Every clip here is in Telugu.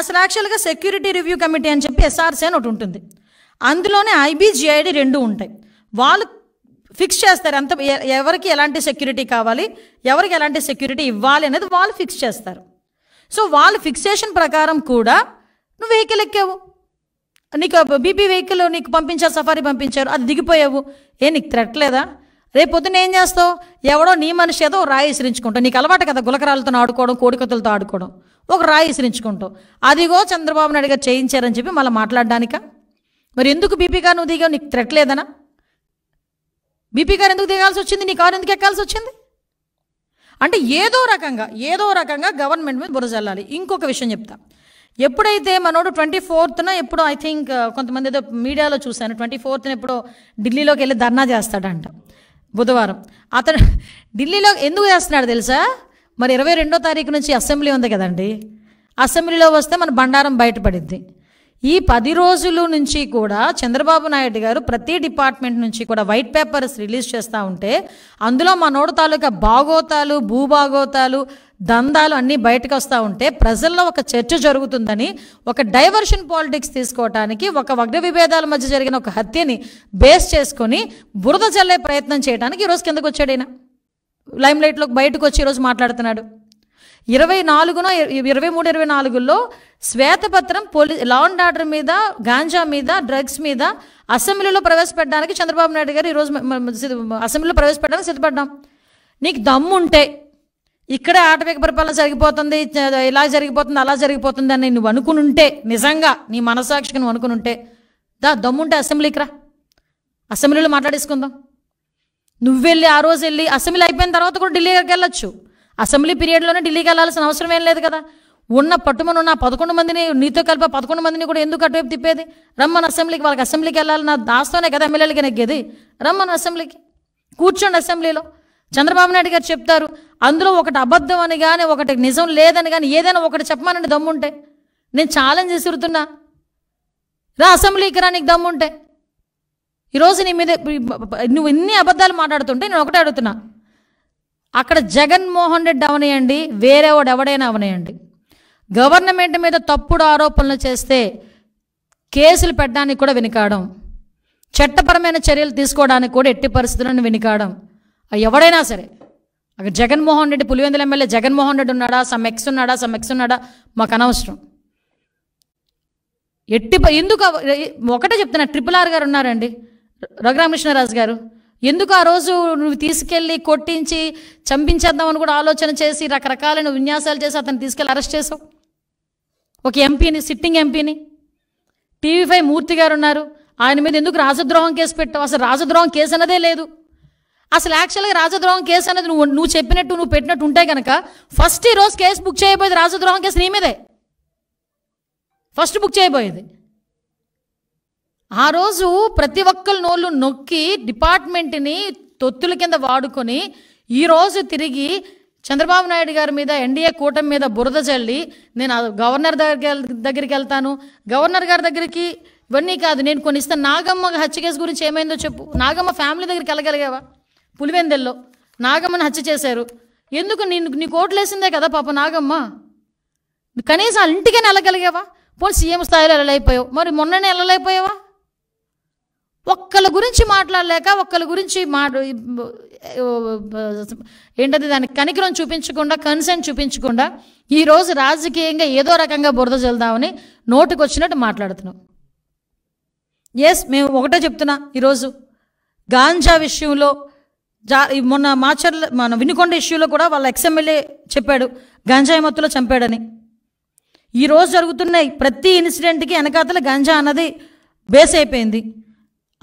అసలు యాక్చువల్గా సెక్యూరిటీ రివ్యూ కమిటీ అని చెప్పి ఎస్ఆర్సీ అని ఒకటి ఉంటుంది అందులోనే ఐబీజీఐడి రెండు ఉంటాయి వాళ్ళు ఫిక్స్ చేస్తారు ఎంత ఎవరికి ఎలాంటి సెక్యూరిటీ కావాలి ఎవరికి ఎలాంటి సెక్యూరిటీ ఇవ్వాలి అనేది వాళ్ళు ఫిక్స్ చేస్తారు సో వాళ్ళు ఫిక్సేషన్ ప్రకారం కూడా నువ్వు వెహికల్ ఎక్కావు నీకు బీపీ వెహికల్ నీకు పంపించారు సఫారీ పంపించారు అది దిగిపోయావు ఏ నీకు త్రెట్లేదా రేపొద్దున ఏం చేస్తావు ఎవడో నీ మనిషి ఏదో రాయి విసిరించుకుంటావు నీకు అలవాటు కదా గులకరాలతో ఆడుకోవడం కోడికతులతో ఆడుకోవడం ఒక రాయి విసిరించుకుంటావు అదిగో చంద్రబాబు నాయుడు గారు చేయించారని చెప్పి మళ్ళీ మాట్లాడడానిక మరి ఎందుకు బీపీ గారు నువ్వు దిగావు నీకు లేదనా బీపీ గారు ఎందుకు దిగాల్సి వచ్చింది నీ కారు ఎందుకు ఎక్కాల్సి వచ్చింది అంటే ఏదో రకంగా ఏదో రకంగా గవర్నమెంట్ మీద బురజల్లాలి ఇంకొక విషయం చెప్తా ఎప్పుడైతే మనోడు ట్వంటీ ఫోర్త్న ఎప్పుడో ఐ థింక్ కొంతమంది ఏదో మీడియాలో చూశాను ట్వంటీ ఫోర్త్న ఎప్పుడో ఢిల్లీలోకి వెళ్ళి ధర్నా చేస్తాడంట బుధవారం అతను ఢిల్లీలో ఎందుకు చేస్తున్నాడు తెలుసా మరి ఇరవై రెండో తారీఖు నుంచి అసెంబ్లీ ఉంది కదండి అసెంబ్లీలో వస్తే మన బండారం బయటపడిద్ది ఈ పది రోజుల నుంచి కూడా చంద్రబాబు నాయుడు గారు ప్రతి డిపార్ట్మెంట్ నుంచి కూడా వైట్ పేపర్స్ రిలీజ్ చేస్తూ ఉంటే అందులో మనోడు తాలూకా బాగోతాలు భూభాగోతాలు దందాలు అన్నీ బయటకు వస్తూ ఉంటే ప్రజల్లో ఒక చర్చ జరుగుతుందని ఒక డైవర్షన్ పాలిటిక్స్ తీసుకోవటానికి ఒక వగ్ర విభేదాల మధ్య జరిగిన ఒక హత్యని బేస్ చేసుకొని బురద చల్లే ప్రయత్నం చేయడానికి ఈరోజు కిందకు వచ్చాడు లైమ్ లైమ్లైట్లోకి బయటకు వచ్చి ఈరోజు మాట్లాడుతున్నాడు ఇరవై నాలుగున ఇరవై మూడు ఇరవై నాలుగులో శ్వేతపత్రం పోలీ లా అండ్ ఆర్డర్ మీద గాంజా మీద డ్రగ్స్ మీద అసెంబ్లీలో ప్రవేశపెట్టడానికి చంద్రబాబు నాయుడు గారు ఈరోజు అసెంబ్లీలో ప్రవేశపెట్టడానికి సిద్ధపడ్డాం నీకు దమ్ముంటే ఇక్కడే ఆటవిక పరిపాలన జరిగిపోతుంది ఇలా జరిగిపోతుంది అలా జరిగిపోతుంది అని నువ్వు అనుకుని ఉంటే నిజంగా నీ మనసాక్షికి నువ్వు అనుకుని ఉంటే దా దమ్ముంటే అసెంబ్లీకి రా అసెంబ్లీలో మాట్లాడేసుకుందాం నువ్వు వెళ్ళి ఆ రోజు వెళ్ళి అసెంబ్లీ అయిపోయిన తర్వాత కూడా ఢిల్లీకి వెళ్ళొచ్చు అసెంబ్లీ పీరియడ్లోనే ఢిల్లీకి వెళ్ళాల్సిన అవసరం ఏం లేదు కదా ఉన్న పట్టుమనున్న పదకొండు మందిని నీతో కలిపి పదకొండు మందిని కూడా ఎందుకు అటువైపు తిప్పేది రమ్మని అసెంబ్లీకి వాళ్ళకి అసెంబ్లీకి వెళ్ళాలి నా దాస్తోనే కదా ఎమ్మెల్యేలకి నెగ్గేది రమ్మని అసెంబ్లీకి కూర్చోండి అసెంబ్లీలో చంద్రబాబు నాయుడు గారు చెప్తారు అందులో ఒకటి అబద్ధం అని కానీ ఒకటి నిజం లేదని కానీ ఏదైనా ఒకటి చెప్పమానండి దమ్ముంటే నేను ఛాలెంజ్ విసురుతున్నా రా అసెంబ్లీకి రా నీకు దమ్ముంటే ఈరోజు నీ మీద నువ్వు ఇన్ని అబద్ధాలు మాట్లాడుతుంటే నేను ఒకటే అడుగుతున్నా అక్కడ జగన్మోహన్ రెడ్డి అవనేయండి వేరేవాడు ఎవడైనా అవనేయండి గవర్నమెంట్ మీద తప్పుడు ఆరోపణలు చేస్తే కేసులు పెట్టడానికి కూడా వెనుకాడం చట్టపరమైన చర్యలు తీసుకోవడానికి కూడా ఎట్టి పరిస్థితులను వెనుకాడం ఎవడైనా సరే అక్కడ జగన్మోహన్ రెడ్డి పులివెందుల ఎమ్మెల్యే జగన్మోహన్ రెడ్డి ఉన్నాడా సమ్ ఎక్స్ ఉన్నాడా సమ్ ఎక్స్ ఉన్నాడా మాకు అనవసరం ఎట్టి ఎందుకు ఒకటే చెప్తున్నా ట్రిపుల్ ఆర్ గారు ఉన్నారండి రఘురామకృష్ణరాజు గారు ఎందుకు ఆ రోజు నువ్వు తీసుకెళ్ళి కొట్టించి చంపించేద్దామని కూడా ఆలోచన చేసి రకరకాలైన విన్యాసాలు చేసి అతను తీసుకెళ్ళి అరెస్ట్ చేసావు ఒక ఎంపీని సిట్టింగ్ ఎంపీని టీవీ ఫైవ్ మూర్తి గారు ఉన్నారు ఆయన మీద ఎందుకు రాజద్రోహం కేసు పెట్టావు అసలు రాజద్రోహం కేసు అన్నదే లేదు అసలు యాక్చువల్గా రాజద్రోహం కేసు అనేది నువ్వు నువ్వు చెప్పినట్టు నువ్వు పెట్టినట్టు ఉంటే కనుక ఫస్ట్ ఈరోజు కేసు బుక్ చేయబోయేది రాజద్రోహం కేసు నీ మీదే ఫస్ట్ బుక్ చేయబోయేది ఆ రోజు ప్రతి ఒక్కరి నోళ్ళు నొక్కి డిపార్ట్మెంట్ని తొత్తుల కింద వాడుకొని ఈరోజు తిరిగి చంద్రబాబు నాయుడు గారి మీద ఎన్డీఏ కూటమి మీద బురద చల్లి నేను గవర్నర్ దగ్గర దగ్గరికి వెళ్తాను గవర్నర్ గారి దగ్గరికి ఇవన్నీ కాదు నేను కొన్ని ఇస్తాను నాగమ్మ హత్య కేసు గురించి ఏమైందో చెప్పు నాగమ్మ ఫ్యామిలీ దగ్గరికి వెళ్ళగలిగావా పులివెందెల్లో నాగమ్మని హత్య చేశారు ఎందుకు నేను నీ కోట్లేసిందే కదా పాప నాగమ్మ కనీసం ఇంటికైనా వెళ్ళగలిగావా పోనీ సీఎం స్థాయిలో వెళ్ళలేకపోయావు మరి మొన్ననే వెళ్ళలేకపోయావా ఒక్కళ్ళ గురించి మాట్లాడలేక ఒక్కళ్ళ గురించి మా ఏంటది దాని కనికరం చూపించకుండా కన్సర్న్ చూపించకుండా ఈరోజు రాజకీయంగా ఏదో రకంగా బురద చల్దామని నోటుకు వచ్చినట్టు మాట్లాడుతున్నాం ఎస్ మేము ఒకటే చెప్తున్నా ఈరోజు గాంజా విషయంలో జా మొన్న మాచర్ల మన వినుకొండ ఇష్యూలో కూడా వాళ్ళ ఎక్స్ఎమ్మెల్యే చెప్పాడు గంజాయి మత్తులో చంపాడని ఈరోజు జరుగుతున్న ప్రతి ఇన్సిడెంట్కి వెనకాతల గంజా అన్నది బేస్ అయిపోయింది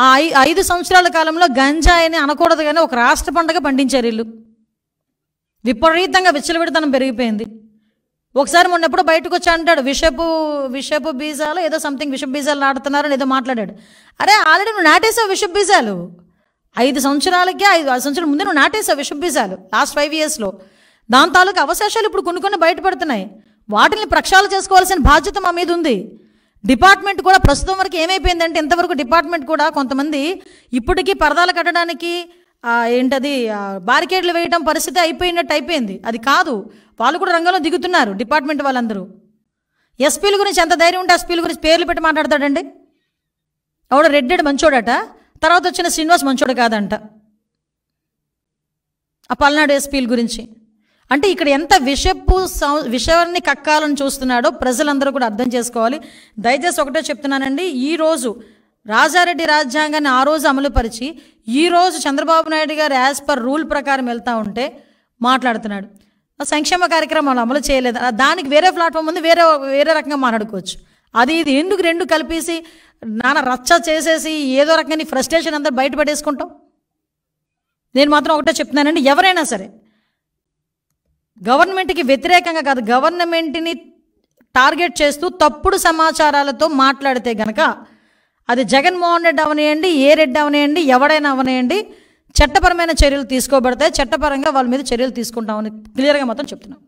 ఆ ఐదు సంవత్సరాల కాలంలో అని అనకూడదు కానీ ఒక రాష్ట్ర పండగ పండించారు ఇల్లు విపరీతంగా విచ్చలవిడతనం పెరిగిపోయింది ఒకసారి మొన్న ఎప్పుడో బయటకు వచ్చి అంటాడు విషపు విషపు బీజాలు ఏదో సంథింగ్ విషపు బీజాలు నాటుతున్నారని ఏదో మాట్లాడాడు అరే ఆల్రెడీ నువ్వు నాటేసావు విషపు బీజాలు ఐదు సంవత్సరాలకే ఐదు ఐదు సంవత్సరాల ముందే నువ్వు నాటేసావు విషపు బీజాలు లాస్ట్ ఫైవ్ ఇయర్స్లో దాని తాలూకు అవశేషాలు ఇప్పుడు కొన్ని కొన్ని బయటపడుతున్నాయి వాటిని ప్రక్షాళన చేసుకోవాల్సిన బాధ్యత మా మీద ఉంది డిపార్ట్మెంట్ కూడా ప్రస్తుతం వరకు ఏమైపోయిందంటే ఇంతవరకు డిపార్ట్మెంట్ కూడా కొంతమంది ఇప్పటికీ పరదాలు కట్టడానికి ఏంటది బారికేడ్లు వేయటం పరిస్థితి అయిపోయినట్టు అయిపోయింది అది కాదు వాళ్ళు కూడా రంగంలో దిగుతున్నారు డిపార్ట్మెంట్ వాళ్ళందరూ ఎస్పీల గురించి ఎంత ధైర్యం ఉంటే ఎస్పీల గురించి పేర్లు పెట్టి మాట్లాడతాడండి ఆవిడ రెడ్డెడ్ మంచోడట తర్వాత వచ్చిన శ్రీనివాస్ మంచోడు కాదంట ఆ పల్నాడు ఎస్పీల గురించి అంటే ఇక్కడ ఎంత విషపు విషవాన్ని కక్కాలని చూస్తున్నాడో ప్రజలందరూ కూడా అర్థం చేసుకోవాలి దయచేసి ఒకటే చెప్తున్నానండి ఈరోజు రాజారెడ్డి రాజ్యాంగాన్ని ఆ రోజు అమలుపరిచి ఈరోజు చంద్రబాబు నాయుడు గారు యాజ్ పర్ రూల్ ప్రకారం వెళ్తూ ఉంటే మాట్లాడుతున్నాడు సంక్షేమ కార్యక్రమాలు అమలు చేయలేదు దానికి వేరే ప్లాట్ఫామ్ ఉంది వేరే వేరే రకంగా మాట్లాడుకోవచ్చు అది ఇది ఎందుకు రెండు కలిపేసి నాన్న రచ్చ చేసేసి ఏదో రకంగా ఫ్రస్ట్రేషన్ అంతా బయటపడేసుకుంటాం నేను మాత్రం ఒకటే చెప్తున్నానండి ఎవరైనా సరే గవర్నమెంట్కి వ్యతిరేకంగా కాదు గవర్నమెంట్ని టార్గెట్ చేస్తూ తప్పుడు సమాచారాలతో మాట్లాడితే గనక అది జగన్మోహన్ రెడ్డి అవనియండి ఏ రెడ్డి అవనియండి ఎవడైనా అవనేయండి చట్టపరమైన చర్యలు తీసుకోబడతాయి చట్టపరంగా వాళ్ళ మీద చర్యలు తీసుకుంటామని క్లియర్గా మాత్రం చెప్తున్నాం